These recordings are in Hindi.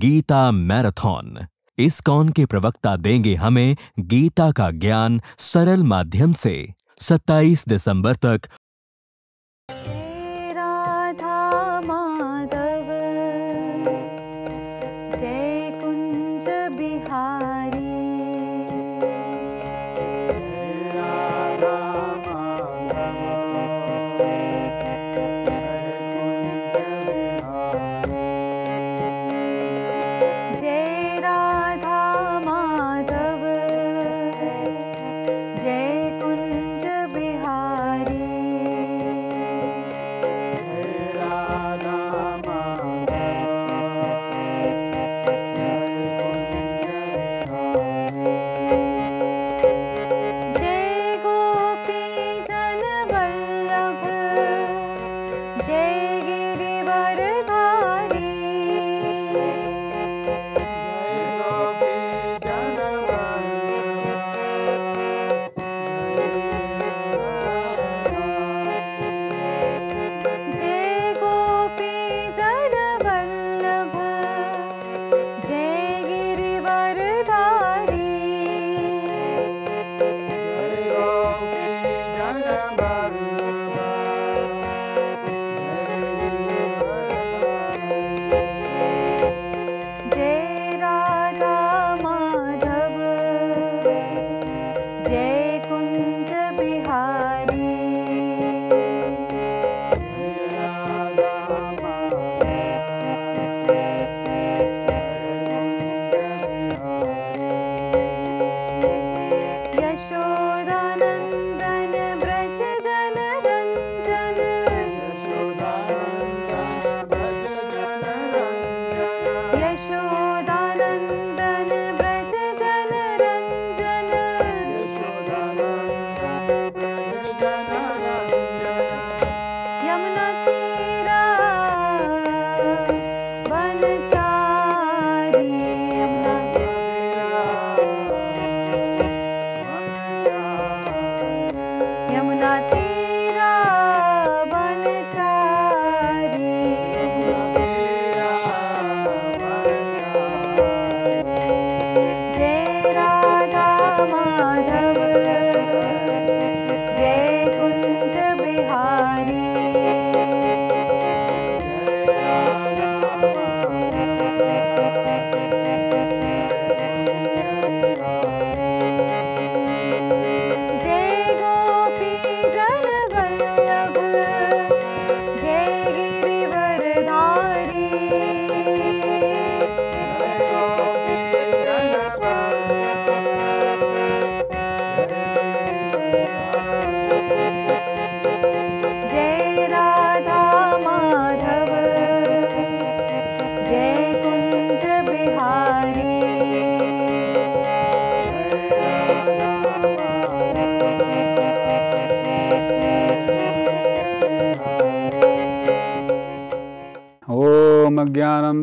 गीता मैराथन कौन के प्रवक्ता देंगे हमें गीता का ज्ञान सरल माध्यम से 27 दिसंबर तक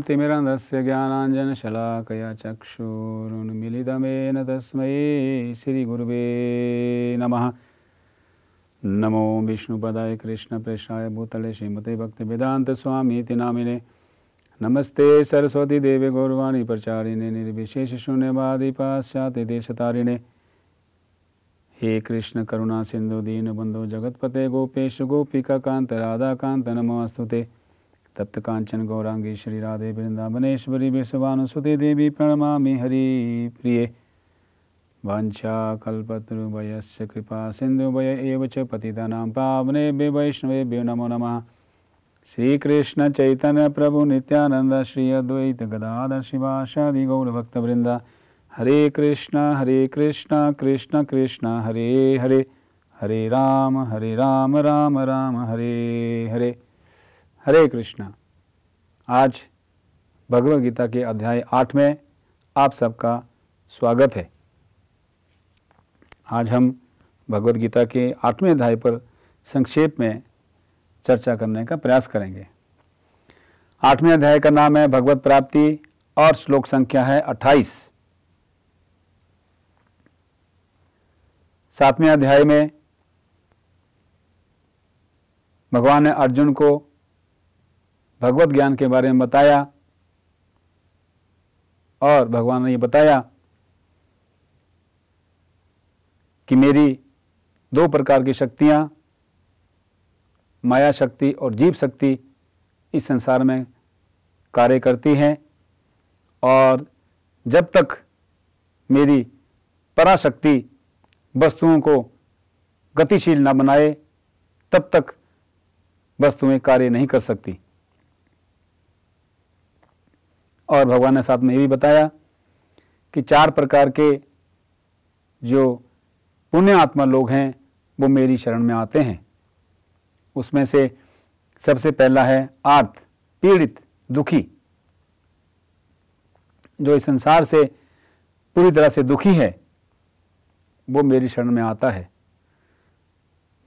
तिमिरन्धस्य ज्ञानाञ्जनशलाकया चक्षुरुन्मिलितमेन तस्मै श्रीगुरुवे नमः नमो विष्णुपदाय कृष्णप्रेषाय भूतले श्रीमते भक्तिवेदान्तस्वामीति नामिने नमस्ते सरस्वती देवे गौरवाणी प्रचारिणे निर्विशेष शून्यवादी पाश्चात्य हे कृष्ण करुणा सिंधु दीन बंधु जगतपते गोपेश गोपिका कांत राधा कांत नमोस्तुते तप्त कांचन गौरांगी श्री राधे वृंदावनेश्वरी विश्वानुसुते देवी प्रणमा हरि प्रिये वाञ्छाकल्पतरुभयस्य कृपा सिन्धुभय च पतितानां पावनेभ्य वैष्णवेभ्यो नमो नम नमः श्रीकृष्णचैतन्यप्रभुनित्यानन्द श्री अद्वैतगदाधर शिवाशादि गौरभक्तवृन्द हरे कृष्ण हरे कृष्ण कृष्ण कृष्ण हरे हरे हरे राम हरे राम राम राम हरे हरे हरे कृष्णा आज भगवद गीता के अध्याय आठ में आप सबका स्वागत है आज हम भगवद गीता के आठवें अध्याय पर संक्षेप में चर्चा करने का प्रयास करेंगे आठवें अध्याय का नाम है भगवत प्राप्ति और श्लोक संख्या है अट्ठाईस सातवें अध्याय में भगवान ने अर्जुन को भगवत ज्ञान के बारे में बताया और भगवान ने ये बताया कि मेरी दो प्रकार की शक्तियाँ माया शक्ति और जीव शक्ति इस संसार में कार्य करती हैं और जब तक मेरी पराशक्ति वस्तुओं को गतिशील न बनाए तब तक वस्तुएं कार्य नहीं कर सकती और भगवान ने साथ में ये भी बताया कि चार प्रकार के जो पुण्य आत्मा लोग हैं वो मेरी शरण में आते हैं उसमें से सबसे पहला है आर्त पीड़ित दुखी जो इस संसार से पूरी तरह से दुखी है वो मेरी शरण में आता है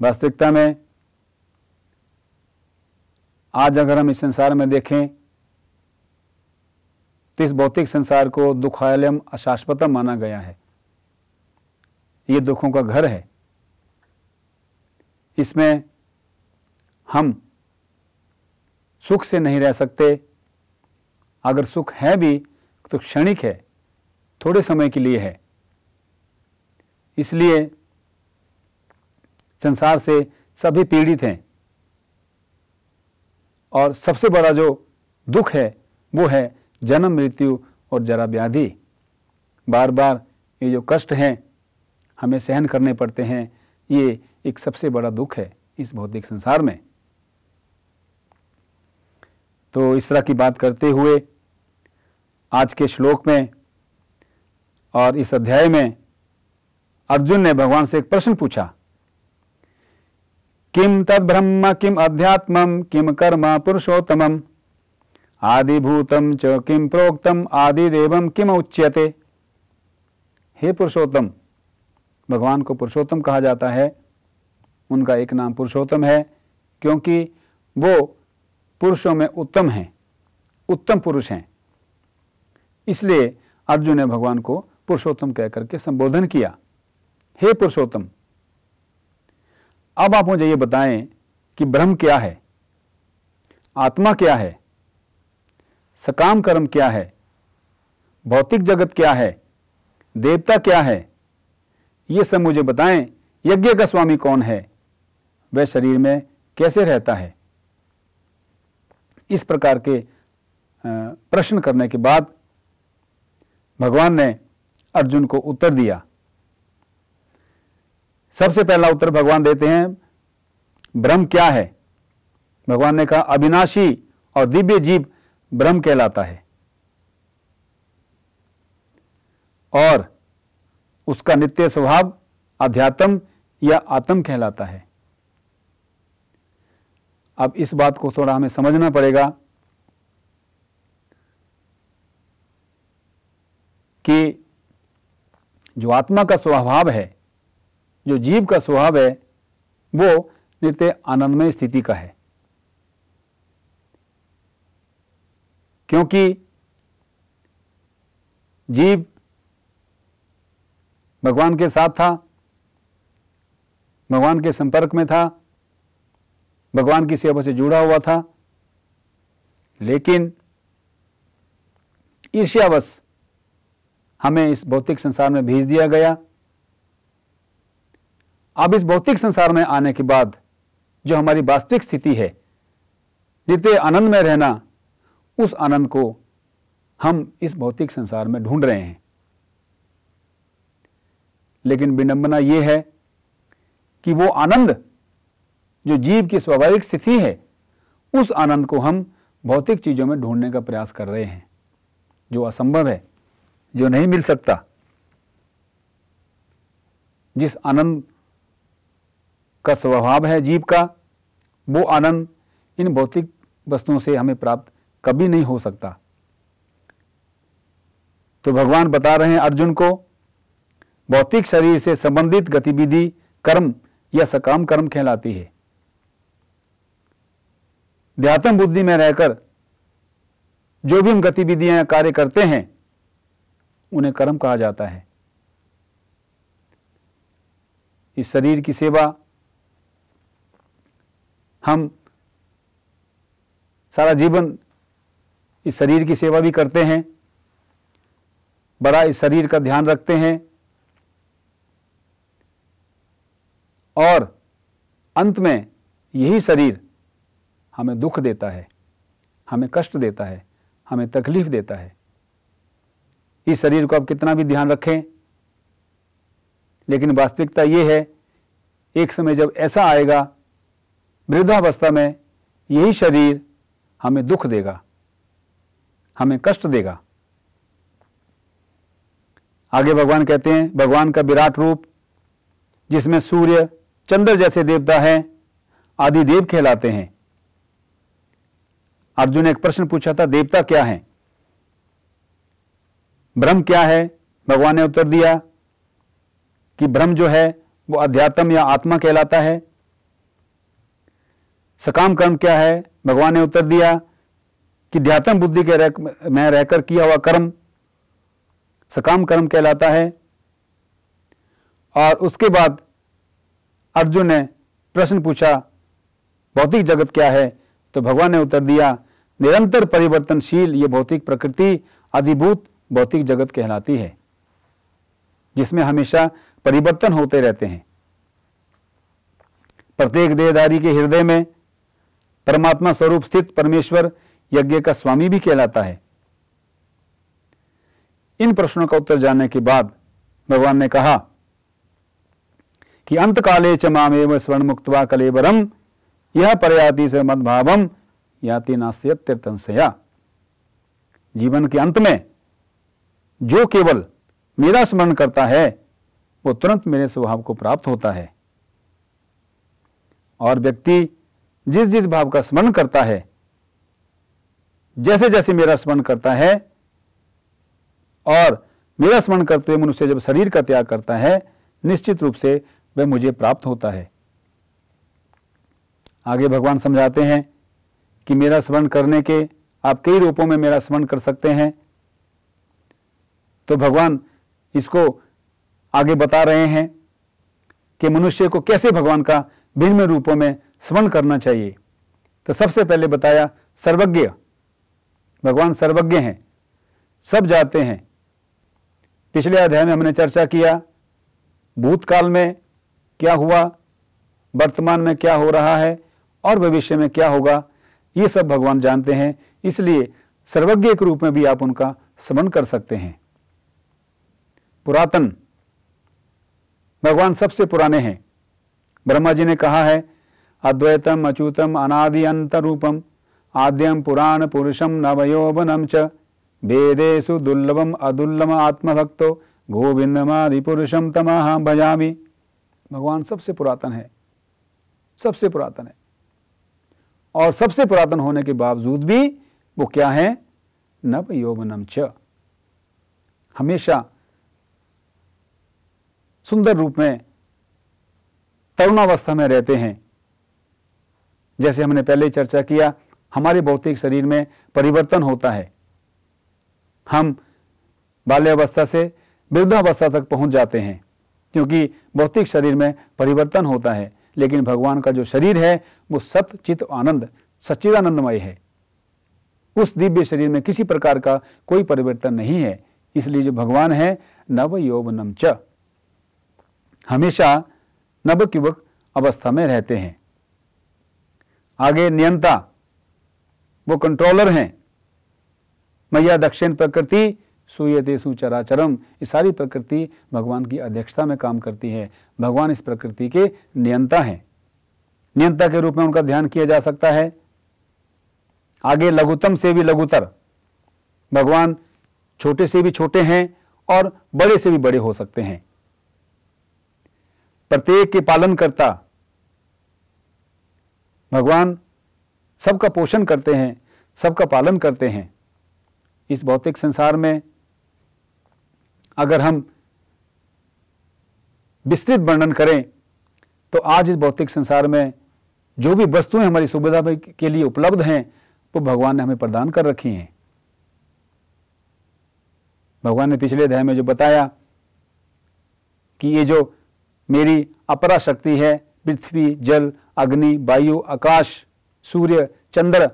वास्तविकता में आज अगर हम इस संसार में देखें तो इस भौतिक संसार को दुखालयम अशाश्वतम माना गया है ये दुखों का घर है इसमें हम सुख से नहीं रह सकते अगर सुख है भी तो क्षणिक है थोड़े समय के लिए है इसलिए संसार से सभी पीड़ित हैं और सबसे बड़ा जो दुख है वो है जन्म मृत्यु और जरा व्याधि बार बार ये जो कष्ट हैं हमें सहन करने पड़ते हैं ये एक सबसे बड़ा दुख है इस भौतिक संसार में तो इस तरह की बात करते हुए आज के श्लोक में और इस अध्याय में अर्जुन ने भगवान से एक प्रश्न पूछा किम तद ब्रह्म किम अध्यात्म किम कर्म पुरुषोत्तम आदिभूतम च किम प्रोक्तम आदिदेवम किम उच्यते हे पुरुषोत्तम भगवान को पुरुषोत्तम कहा जाता है उनका एक नाम पुरुषोत्तम है क्योंकि वो पुरुषों में उत्तम हैं उत्तम पुरुष हैं इसलिए अर्जुन ने भगवान को पुरुषोत्तम कहकर के संबोधन किया हे पुरुषोत्तम अब आप मुझे ये बताएं कि ब्रह्म क्या है आत्मा क्या है सकाम कर्म क्या है भौतिक जगत क्या है देवता क्या है ये सब मुझे बताएं यज्ञ का स्वामी कौन है वह शरीर में कैसे रहता है इस प्रकार के प्रश्न करने के बाद भगवान ने अर्जुन को उत्तर दिया सबसे पहला उत्तर भगवान देते हैं ब्रह्म क्या है भगवान ने कहा अविनाशी और दिव्य जीव ब्रह्म कहलाता है और उसका नित्य स्वभाव अध्यात्म या आत्म कहलाता है अब इस बात को थोड़ा हमें समझना पड़ेगा कि जो आत्मा का स्वभाव है जो जीव का स्वभाव है वो नित्य आनंदमय स्थिति का है क्योंकि जीव भगवान के साथ था भगवान के संपर्क में था भगवान की सेवा से जुड़ा हुआ था लेकिन ईर्ष्यावश हमें इस भौतिक संसार में भेज दिया गया अब इस भौतिक संसार में आने के बाद जो हमारी वास्तविक स्थिति है नित्य आनंद में रहना उस आनंद को हम इस भौतिक संसार में ढूंढ रहे हैं लेकिन विडंबना यह है कि वो आनंद जो जीव की स्वाभाविक स्थिति है उस आनंद को हम भौतिक चीज़ों में ढूंढने का प्रयास कर रहे हैं जो असंभव है जो नहीं मिल सकता जिस आनंद का स्वभाव है जीव का वो आनंद इन भौतिक वस्तुओं से हमें प्राप्त कभी नहीं हो सकता तो भगवान बता रहे हैं अर्जुन को भौतिक शरीर से संबंधित गतिविधि कर्म या सकाम कर्म कहलाती है ध्यातम बुद्धि में रहकर जो भी हम गतिविधियां कार्य करते हैं उन्हें कर्म कहा जाता है इस शरीर की सेवा हम सारा जीवन इस शरीर की सेवा भी करते हैं बड़ा इस शरीर का ध्यान रखते हैं और अंत में यही शरीर हमें दुख देता है हमें कष्ट देता है हमें तकलीफ देता है इस शरीर को आप कितना भी ध्यान रखें लेकिन वास्तविकता ये है एक समय जब ऐसा आएगा वृद्धावस्था में यही शरीर हमें दुख देगा हमें कष्ट देगा आगे भगवान कहते हैं भगवान का विराट रूप जिसमें सूर्य चंद्र जैसे देवता हैं आदि देव कहलाते हैं अर्जुन ने एक प्रश्न पूछा था देवता क्या है ब्रह्म क्या है भगवान ने उत्तर दिया कि ब्रह्म जो है वो अध्यात्म या आत्मा कहलाता है सकाम कर्म क्या है भगवान ने उत्तर दिया कि ध्यातन बुद्धि के रह में रहकर किया हुआ कर्म सकाम कर्म कहलाता है और उसके बाद अर्जुन ने प्रश्न पूछा भौतिक जगत क्या है तो भगवान ने उत्तर दिया निरंतर परिवर्तनशील ये भौतिक प्रकृति अधिभूत भौतिक जगत कहलाती है जिसमें हमेशा परिवर्तन होते रहते हैं प्रत्येक देहदारी के हृदय में परमात्मा स्वरूप स्थित परमेश्वर यज्ञ का स्वामी भी कहलाता है इन प्रश्नों का उत्तर जानने के बाद भगवान ने कहा कि अंत काले चमाम स्वर्ण मुक्तवा कलेबरम यह पर्याति से मदभावम याति नास्त्य तीर्थंसया जीवन के अंत में जो केवल मेरा स्मरण करता है वो तुरंत मेरे स्वभाव को प्राप्त होता है और व्यक्ति जिस जिस भाव का स्मरण करता है जैसे जैसे मेरा स्मरण करता है और मेरा स्मरण करते हुए मनुष्य जब शरीर का त्याग करता है निश्चित रूप से वह मुझे प्राप्त होता है आगे भगवान समझाते हैं कि मेरा स्मरण करने के आप कई रूपों में मेरा स्मरण कर सकते हैं तो भगवान इसको आगे बता रहे हैं कि मनुष्य को कैसे भगवान का भिन्न रूपों में स्मरण करना चाहिए तो सबसे पहले बताया सर्वज्ञ भगवान सर्वज्ञ हैं सब जाते हैं पिछले अध्याय में हमने चर्चा किया भूतकाल में क्या हुआ वर्तमान में क्या हो रहा है और भविष्य में क्या होगा ये सब भगवान जानते हैं इसलिए सर्वज्ञ के रूप में भी आप उनका स्मरण कर सकते हैं पुरातन भगवान सबसे पुराने हैं ब्रह्मा जी ने कहा है अद्वैतम अच्युतम अनादि अंतरूपम आद्यं पुरुषम नवयोवनम च वेदेशु दुर्लभम अदुर्लभ आत्मभक्तो गोविंदमादिपुरुषम तमाह भजामी भगवान सबसे पुरातन है सबसे पुरातन है और सबसे पुरातन होने के बावजूद भी वो क्या है नव यौवनम च हमेशा सुंदर रूप में तरुणावस्था में रहते हैं जैसे हमने पहले ही चर्चा किया हमारे भौतिक शरीर में परिवर्तन होता है हम बाल्यावस्था से वृद्धावस्था तक पहुंच जाते हैं क्योंकि भौतिक शरीर में परिवर्तन होता है लेकिन भगवान का जो शरीर है वो सत चित आनंद सच्चिदानंदमय है उस दिव्य शरीर में किसी प्रकार का कोई परिवर्तन नहीं है इसलिए जो भगवान है नव यौवनम च हमेशा युवक अवस्था में रहते हैं आगे नियंता वो कंट्रोलर हैं मैया दक्षिण प्रकृति सूयते सुचराचरम ये सारी प्रकृति भगवान की अध्यक्षता में काम करती है भगवान इस प्रकृति के नियंता हैं नियंता के रूप में उनका ध्यान किया जा सकता है आगे लघुतम से भी लघुतर भगवान छोटे से भी छोटे हैं और बड़े से भी बड़े हो सकते हैं प्रत्येक के पालन करता भगवान सबका पोषण करते हैं सबका पालन करते हैं इस भौतिक संसार में अगर हम विस्तृत वर्णन करें तो आज इस भौतिक संसार में जो भी वस्तुएं हमारी सुविधा के लिए उपलब्ध हैं वो भगवान ने हमें प्रदान कर रखी हैं भगवान ने पिछले अध्याय में जो बताया कि ये जो मेरी अपरा शक्ति है पृथ्वी जल अग्नि वायु आकाश सूर्य चंद्र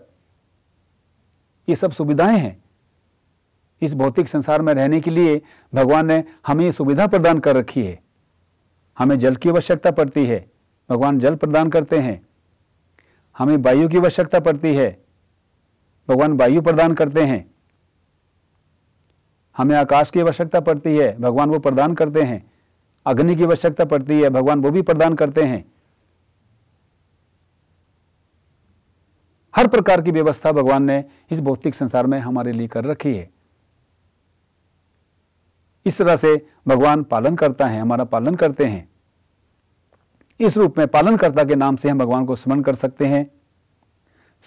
ये सब सुविधाएं हैं इस भौतिक संसार में रहने के लिए भगवान ने हमें ये सुविधा प्रदान कर रखी है हमें जल की आवश्यकता पड़ती है भगवान जल प्रदान करते हैं हमें वायु की आवश्यकता पड़ती है भगवान वायु प्रदान करते हैं हमें आकाश की आवश्यकता पड़ती है भगवान वो प्रदान करते हैं अग्नि की आवश्यकता पड़ती है भगवान वो भी प्रदान करते हैं हर प्रकार की व्यवस्था भगवान ने इस भौतिक संसार में हमारे लिए कर रखी है इस तरह से भगवान पालन करता है हमारा पालन करते हैं इस रूप में पालनकर्ता के नाम से हम भगवान को स्मरण कर सकते हैं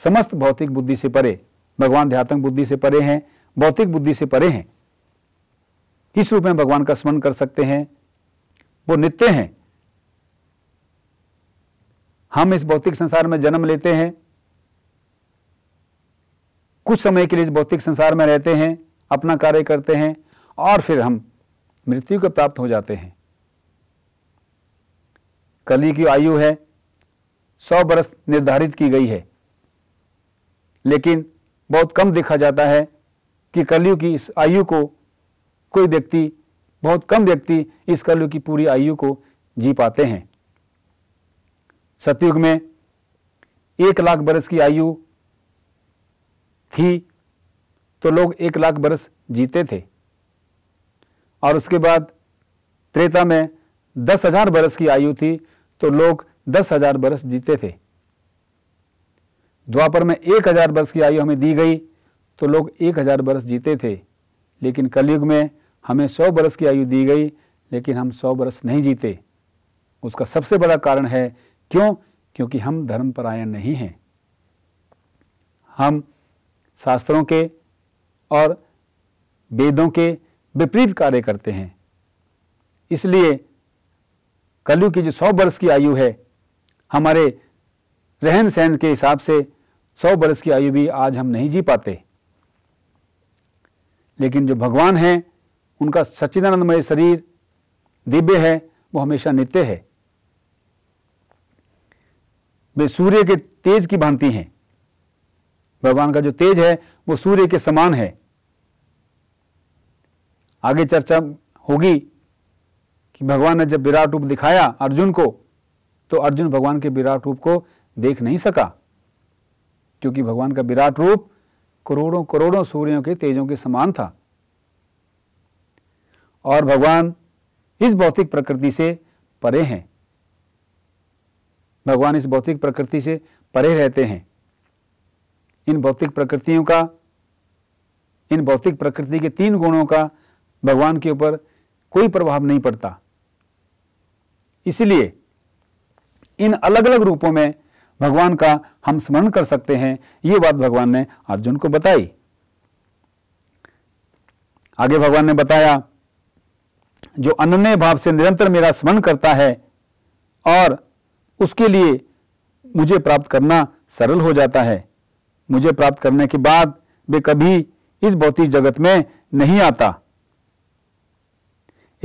समस्त भौतिक बुद्धि से परे भगवान ध्यात्म बुद्धि से परे हैं भौतिक बुद्धि से परे हैं इस रूप में भगवान का स्मरण कर सकते हैं वो नित्य हैं हम इस भौतिक संसार में जन्म लेते हैं कुछ समय के लिए भौतिक संसार में रहते हैं अपना कार्य करते हैं और फिर हम मृत्यु को प्राप्त हो जाते हैं कली की आयु है सौ बरस निर्धारित की गई है लेकिन बहुत कम देखा जाता है कि कलयुग की इस आयु को कोई व्यक्ति बहुत कम व्यक्ति इस कलयुग की पूरी आयु को जी पाते हैं सतयुग में एक लाख बरस की आयु थी तो लोग एक लाख बरस जीते थे और उसके बाद त्रेता में दस हजार बरस की आयु थी तो लोग दस हजार बरस जीते थे द्वापर में एक हजार वर्ष की आयु हमें दी गई तो लोग एक हजार वर्ष जीते थे लेकिन कलयुग में हमें सौ वर्ष की आयु दी गई लेकिन हम सौ वर्ष नहीं जीते उसका सबसे बड़ा कारण है क्यों क्योंकि हम धर्मपरायण नहीं हैं हम शास्त्रों के और वेदों के विपरीत कार्य करते हैं इसलिए कलयुग की जो सौ वर्ष की आयु है हमारे रहन सहन के हिसाब से सौ वर्ष की आयु भी आज हम नहीं जी पाते लेकिन जो भगवान हैं उनका सच्चिदानंदमय शरीर दिव्य है वो हमेशा नित्य है वे सूर्य के तेज की भांति हैं भगवान का जो तेज है वो सूर्य के समान है आगे चर्चा होगी कि भगवान ने जब विराट रूप दिखाया अर्जुन को तो अर्जुन भगवान के विराट रूप को देख नहीं सका क्योंकि भगवान का विराट रूप करोड़ों करोड़ों सूर्यों के तेजों के समान था और भगवान इस भौतिक प्रकृति से परे हैं भगवान इस भौतिक प्रकृति से परे रहते हैं इन भौतिक प्रकृतियों का इन भौतिक प्रकृति के तीन गुणों का भगवान के ऊपर कोई प्रभाव नहीं पड़ता इसलिए इन अलग अलग रूपों में भगवान का हम स्मरण कर सकते हैं यह बात भगवान ने अर्जुन को बताई आगे भगवान ने बताया जो अनन्य भाव से निरंतर मेरा स्मरण करता है और उसके लिए मुझे प्राप्त करना सरल हो जाता है मुझे प्राप्त करने के बाद वे कभी इस भौतिक जगत में नहीं आता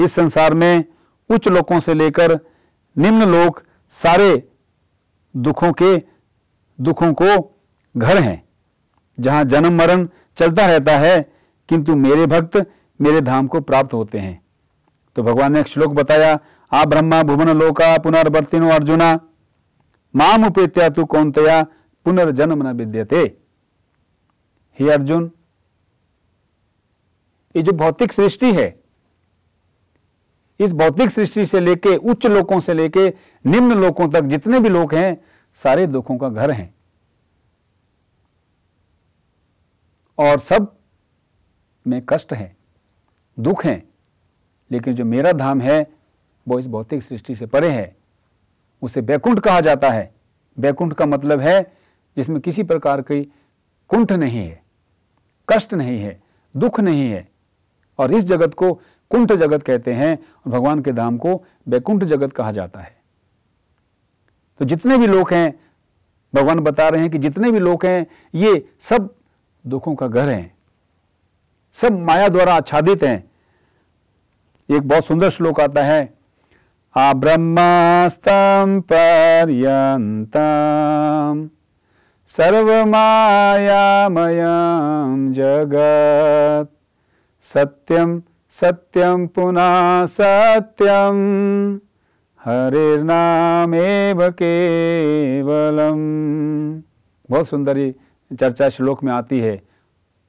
इस संसार में उच्च लोकों से लेकर निम्न लोक सारे दुखों के दुखों को घर हैं जहां जन्म मरण चलता रहता है किंतु मेरे भक्त मेरे धाम को प्राप्त होते हैं तो भगवान ने एक श्लोक बताया आ ब्रह्मा भुवन लोका पुनर्वर्तिनो अर्जुना माम उपेत्या तु कौनतया पुनर्जन्म न विद्यते हे अर्जुन ये जो भौतिक सृष्टि है इस भौतिक सृष्टि से लेके उच्च लोकों से लेके निम्न लोकों तक जितने भी लोग हैं सारे दुखों का घर हैं और सब में कष्ट है दुख है लेकिन जो मेरा धाम है वो इस भौतिक सृष्टि से परे है उसे बैकुंठ कहा जाता है बैकुंठ का मतलब है जिसमें किसी प्रकार की कुंठ नहीं है कष्ट नहीं है दुख नहीं है और इस जगत को कुंठ जगत कहते हैं और भगवान के धाम को बैकुंठ जगत कहा जाता है तो जितने भी लोग हैं भगवान बता रहे हैं कि जितने भी लोग हैं ये सब दुखों का घर हैं सब माया द्वारा आच्छादित हैं एक बहुत सुंदर श्लोक आता है आ ब्रह्मास्तम पर्यंतम सर्वमायामयं जगत् सत्यं सत्यं पुनः सत्यं हरिर्नामेव केवलम बहुत सुंदर ही चर्चा श्लोक में आती है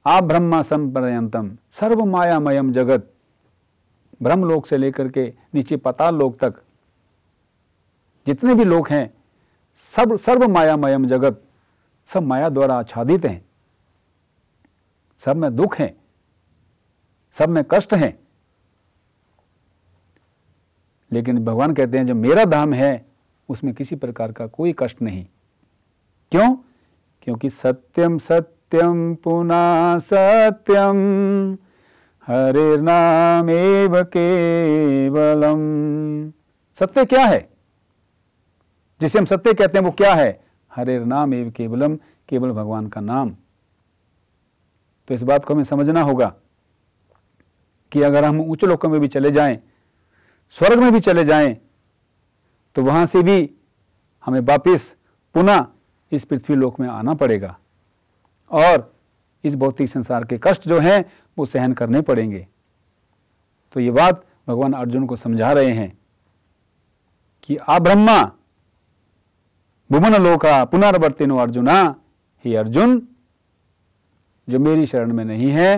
आप ब्रह्मा संपर्यंतम सर्व मायामयम जगत ब्रह्म लोक से लेकर के नीचे पताल लोक तक जितने भी लोग हैं सब सर्व मायामयम जगत सब माया द्वारा आच्छादित हैं सब में दुख हैं सब में कष्ट हैं लेकिन भगवान कहते हैं जो मेरा धाम है उसमें किसी प्रकार का कोई कष्ट नहीं क्यों क्योंकि सत्यम सत्यम पुनः सत्यम हरे नाम एव केवलम सत्य क्या है जिसे हम सत्य कहते हैं वो क्या है हरेर नाम एव केवलम केवल भगवान का नाम तो इस बात को हमें समझना होगा कि अगर हम उच्च लोकों में भी चले जाएं स्वर्ग में भी चले जाएं तो वहां से भी हमें वापिस पुनः इस पृथ्वी लोक में आना पड़ेगा और इस भौतिक संसार के कष्ट जो हैं वो सहन करने पड़ेंगे तो ये बात भगवान अर्जुन को समझा रहे हैं कि आ ब्रह्मा भुवनलोक लोक अर्जुना हे अर्जुन जो मेरी शरण में नहीं है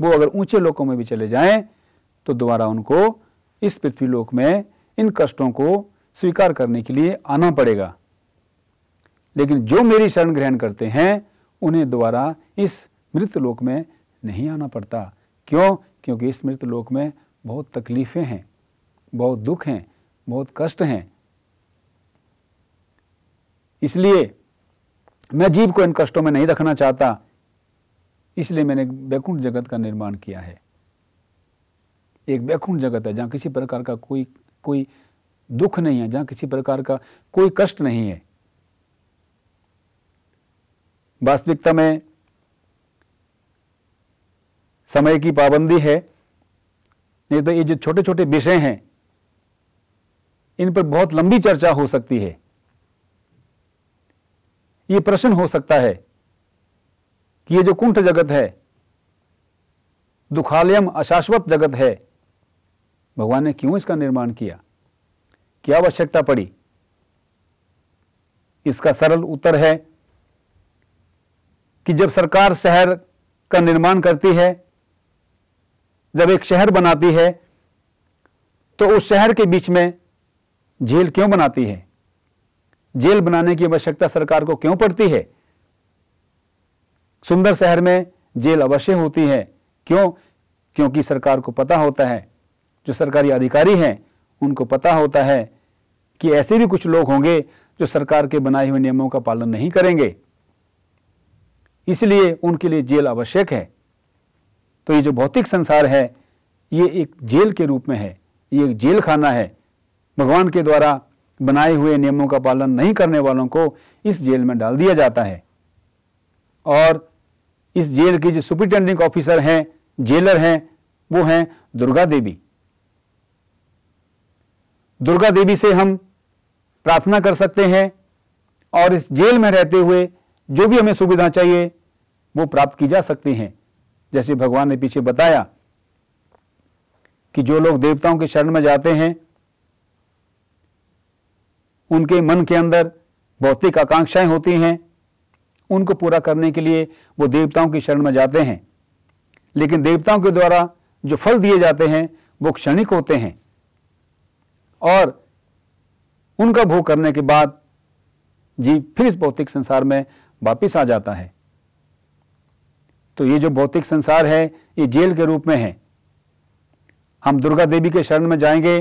वो अगर ऊंचे लोकों में भी चले जाएं तो दोबारा उनको इस पृथ्वी लोक में इन कष्टों को स्वीकार करने के लिए आना पड़ेगा लेकिन जो मेरी शरण ग्रहण करते हैं उन्हें दोबारा इस मृत लोक में नहीं आना पड़ता क्यों क्योंकि इस मृत लोक में बहुत तकलीफ़ें हैं बहुत दुख हैं बहुत कष्ट हैं इसलिए मैं जीव को इन कष्टों में नहीं रखना चाहता इसलिए मैंने बैकुंठ जगत का निर्माण किया है एक बैकुंठ जगत है जहां किसी प्रकार का कोई कोई दुख नहीं है जहां किसी प्रकार का कोई कष्ट नहीं है वास्तविकता में समय की पाबंदी है नहीं तो ये जो छोटे छोटे विषय हैं इन पर बहुत लंबी चर्चा हो सकती है ये प्रश्न हो सकता है कि ये जो कुंठ जगत है दुखालयम अशाश्वत जगत है भगवान ने क्यों इसका निर्माण किया क्या आवश्यकता पड़ी इसका सरल उत्तर है कि जब सरकार शहर का निर्माण करती है जब एक शहर बनाती है तो उस शहर के बीच में झील क्यों बनाती है जेल बनाने की आवश्यकता सरकार को क्यों पड़ती है सुंदर शहर में जेल अवश्य होती है क्यों क्योंकि सरकार को पता होता है जो सरकारी अधिकारी हैं उनको पता होता है कि ऐसे भी कुछ लोग होंगे जो सरकार के बनाए हुए नियमों का पालन नहीं करेंगे इसलिए उनके लिए जेल आवश्यक है तो ये जो भौतिक संसार है ये एक जेल के रूप में है ये एक जेल खाना है भगवान के द्वारा बनाए हुए नियमों का पालन नहीं करने वालों को इस जेल में डाल दिया जाता है और इस जेल की जो सुपरिटेंडिंग ऑफिसर हैं जेलर हैं वो हैं दुर्गा देवी दुर्गा देवी से हम प्रार्थना कर सकते हैं और इस जेल में रहते हुए जो भी हमें सुविधा चाहिए वो प्राप्त की जा सकती हैं जैसे भगवान ने पीछे बताया कि जो लोग देवताओं के शरण में जाते हैं उनके मन के अंदर भौतिक आकांक्षाएं होती हैं उनको पूरा करने के लिए वो देवताओं की शरण में जाते हैं लेकिन देवताओं के द्वारा जो फल दिए जाते हैं वो क्षणिक होते हैं और उनका भोग करने के बाद जीव फिर इस भौतिक संसार में वापिस आ जाता है तो ये जो भौतिक संसार है ये जेल के रूप में है हम दुर्गा देवी के शरण में जाएंगे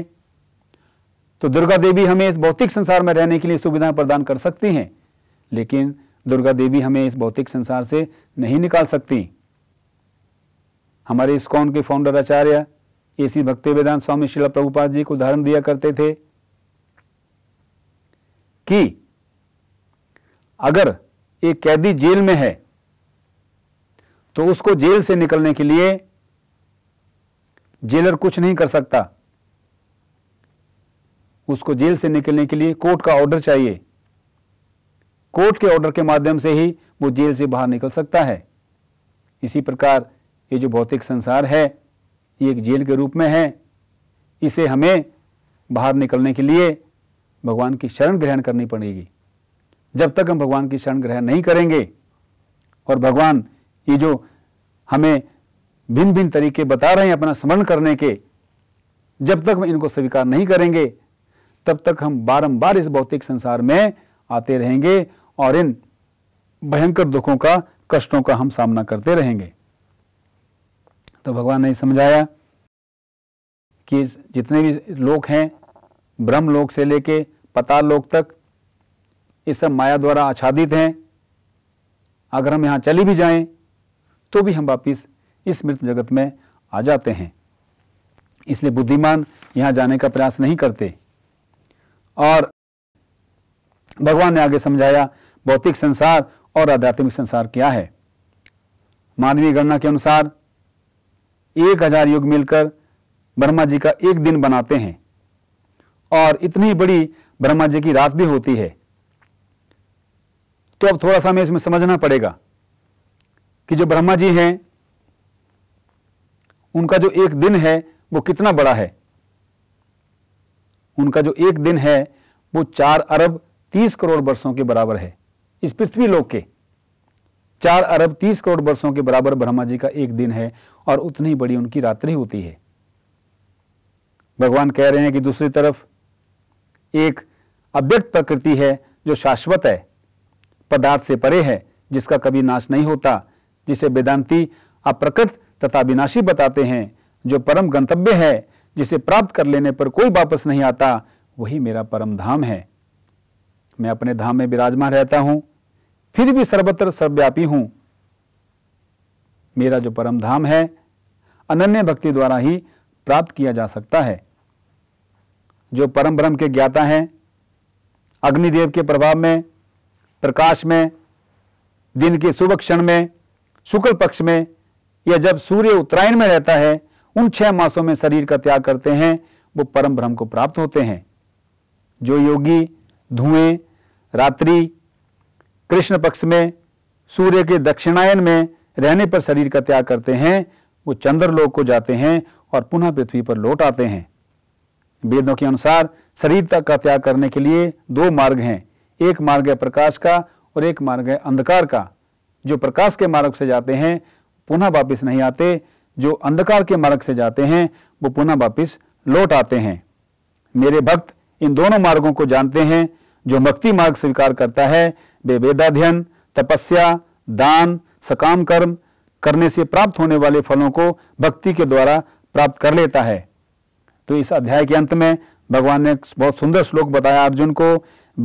तो दुर्गा देवी हमें इस भौतिक संसार में रहने के लिए सुविधाएं प्रदान कर सकती हैं लेकिन दुर्गा देवी हमें इस भौतिक संसार से नहीं निकाल सकती हमारे इस्कॉन के फाउंडर आचार्य एसी भक्ति वेदांत स्वामी शिला प्रभुपाद जी को उदाहरण दिया करते थे कि अगर एक कैदी जेल में है तो उसको जेल से निकलने के लिए जेलर कुछ नहीं कर सकता उसको जेल से निकलने के लिए कोर्ट का ऑर्डर चाहिए कोर्ट के ऑर्डर के माध्यम से ही वो जेल से बाहर निकल सकता है इसी प्रकार ये जो भौतिक संसार है ये एक जेल के रूप में है इसे हमें बाहर निकलने के लिए भगवान की शरण ग्रहण करनी पड़ेगी जब तक हम भगवान की शरण ग्रहण नहीं करेंगे और भगवान ये जो हमें भिन्न भिन्न तरीके बता रहे हैं अपना स्मरण करने के जब तक हम इनको स्वीकार नहीं करेंगे तब तक हम बारंबार इस भौतिक संसार में आते रहेंगे और इन भयंकर दुखों का कष्टों का हम सामना करते रहेंगे तो भगवान ने समझाया कि जितने भी लोग हैं ब्रह्म लोक से लेके पताल लोक तक ये सब माया द्वारा आच्छादित हैं अगर हम यहाँ चली भी जाएं तो भी हम वापिस इस मृत जगत में आ जाते हैं इसलिए बुद्धिमान यहाँ जाने का प्रयास नहीं करते और भगवान ने आगे समझाया भौतिक संसार और आध्यात्मिक संसार क्या है मानवीय गणना के अनुसार एक हजार युग मिलकर ब्रह्मा जी का एक दिन बनाते हैं और इतनी बड़ी ब्रह्मा जी की रात भी होती है तो अब थोड़ा सा हमें इसमें समझना पड़ेगा कि जो ब्रह्मा जी हैं उनका जो एक दिन है वो कितना बड़ा है उनका जो एक दिन है वो चार अरब तीस करोड़ वर्षों के बराबर है इस पृथ्वी लोक के चार अरब तीस करोड़ वर्षों के बराबर ब्रह्मा जी का एक दिन है और उतनी बड़ी उनकी रात्रि होती है भगवान कह रहे हैं कि दूसरी तरफ एक अव्यक्त प्रकृति है जो शाश्वत है पदार्थ से परे है जिसका कभी नाश नहीं होता जिसे वेदांती अप्रकृत तथा विनाशी बताते हैं जो परम गंतव्य है जिसे प्राप्त कर लेने पर कोई वापस नहीं आता वही मेरा परम धाम है मैं अपने धाम में विराजमान रहता हूं फिर भी सर्वत्र सर्वव्यापी हूं मेरा जो परम धाम है अनन्य भक्ति द्वारा ही प्राप्त किया जा सकता है जो परम ब्रह्म के ज्ञाता हैं अग्निदेव के प्रभाव में प्रकाश में दिन के शुभ क्षण में शुक्ल पक्ष में या जब सूर्य उत्तरायण में रहता है उन छह मासों में शरीर का त्याग करते हैं वो परम ब्रह्म को प्राप्त होते हैं जो योगी धुएं रात्रि कृष्ण पक्ष में सूर्य के दक्षिणायन में रहने पर शरीर का त्याग करते हैं वो चंद्रलोक को जाते हैं और पुनः पृथ्वी पर लौट आते हैं वेदों के अनुसार शरीर तक का त्याग करने के लिए दो मार्ग हैं एक मार्ग है प्रकाश का और एक मार्ग है अंधकार का जो प्रकाश के मार्ग से जाते हैं पुनः वापस नहीं आते जो अंधकार के मार्ग से जाते हैं वो पुनः वापिस लौट आते हैं मेरे भक्त इन दोनों मार्गों को जानते हैं जो भक्ति मार्ग स्वीकार करता है वे वेदाध्यन तपस्या दान सकाम कर्म करने से प्राप्त होने वाले फलों को भक्ति के द्वारा प्राप्त कर लेता है तो इस अध्याय के अंत में भगवान ने बहुत सुंदर श्लोक बताया अर्जुन को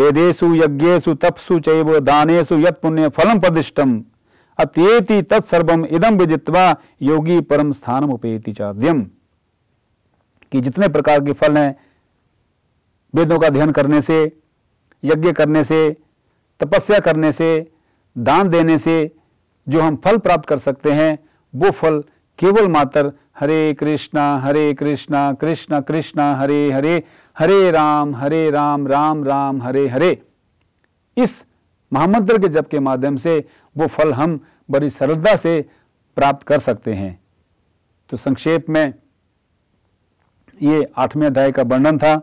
वेदेशु यज्ञेशु तपसु चैव दानेशु यत पुण्य फलम प्रदिष्टम अत्येति तत्सर्व इदम विजित्वा योगी परम स्थान उपेति चाद्यम कि जितने प्रकार के फल हैं वेदों का अध्ययन करने से यज्ञ करने से तपस्या करने से दान देने से जो हम फल प्राप्त कर सकते हैं वो फल केवल मात्र हरे कृष्णा हरे कृष्णा कृष्णा कृष्णा हरे हरे हरे राम हरे राम राम राम हरे हरे इस महामंत्र के जप के माध्यम से वो फल हम बड़ी सरलता से प्राप्त कर सकते हैं तो संक्षेप में ये आठवें अध्याय का वर्णन था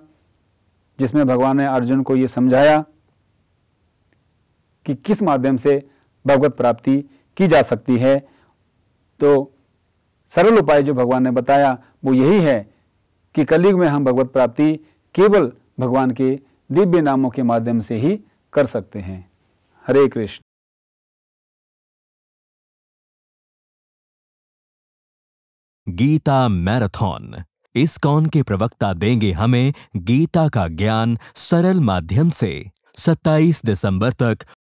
जिसमें भगवान ने अर्जुन को यह समझाया कि किस माध्यम से भगवत प्राप्ति की जा सकती है तो सरल उपाय जो भगवान ने बताया वो यही है कि कलयुग में हम भगवत प्राप्ति केवल भगवान के दिव्य नामों के माध्यम से ही कर सकते हैं हरे कृष्ण गीता मैराथन इस कौन के प्रवक्ता देंगे हमें गीता का ज्ञान सरल माध्यम से 27 दिसंबर तक